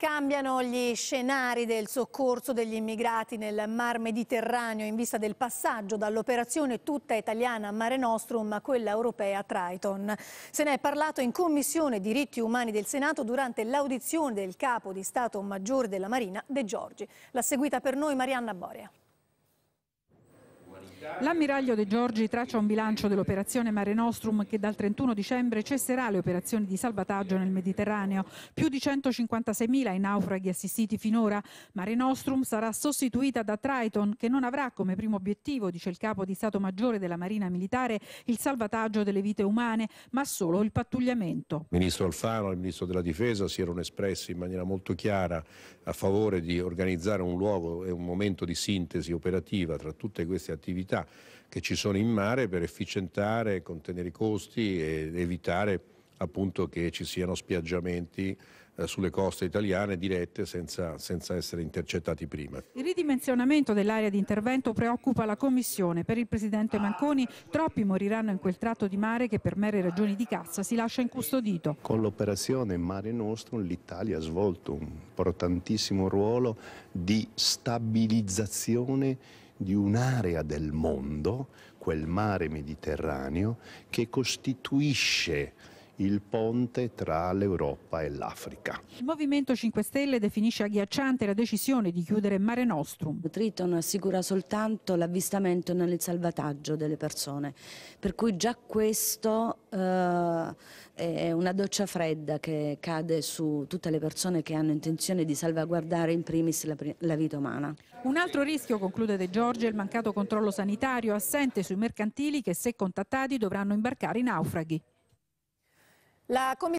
Cambiano gli scenari del soccorso degli immigrati nel Mar Mediterraneo in vista del passaggio dall'operazione tutta italiana Mare Nostrum a quella europea Triton. Se ne è parlato in Commissione Diritti Umani del Senato durante l'audizione del capo di Stato Maggiore della Marina De Giorgi. L'ha seguita per noi Marianna Boria. L'ammiraglio De Giorgi traccia un bilancio dell'operazione Mare Nostrum che dal 31 dicembre cesserà le operazioni di salvataggio nel Mediterraneo. Più di 156.000 i naufraghi assistiti finora. Mare Nostrum sarà sostituita da Triton che non avrà come primo obiettivo, dice il capo di Stato Maggiore della Marina Militare, il salvataggio delle vite umane, ma solo il pattugliamento. Il ministro Alfano e il ministro della Difesa si erano espressi in maniera molto chiara a favore di organizzare un luogo e un momento di sintesi operativa tra tutte queste attività opportunità che ci sono in mare per efficientare, contenere i costi ed evitare appunto che ci siano spiaggiamenti eh, sulle coste italiane dirette senza, senza, essere intercettati prima. Il ridimensionamento dell'area di intervento preoccupa la Commissione. Per il Presidente Manconi troppi moriranno in quel tratto di mare che per mere ragioni di cassa si lascia incustodito. Con l'operazione Mare Nostrum l'Italia ha svolto un importantissimo ruolo di stabilizzazione di un'area del mondo, quel mare Mediterraneo, che costituisce il ponte tra l'Europa e l'Africa. Il Movimento 5 Stelle definisce agghiacciante la decisione di chiudere Mare Nostrum. Triton assicura soltanto l'avvistamento nel salvataggio delle persone, per cui già questo eh, è una doccia fredda che cade su tutte le persone che hanno intenzione di salvaguardare in primis la, la vita umana. Un altro rischio, conclude De Giorgio, è il mancato controllo sanitario assente sui mercantili che se contattati dovranno imbarcare i naufraghi. La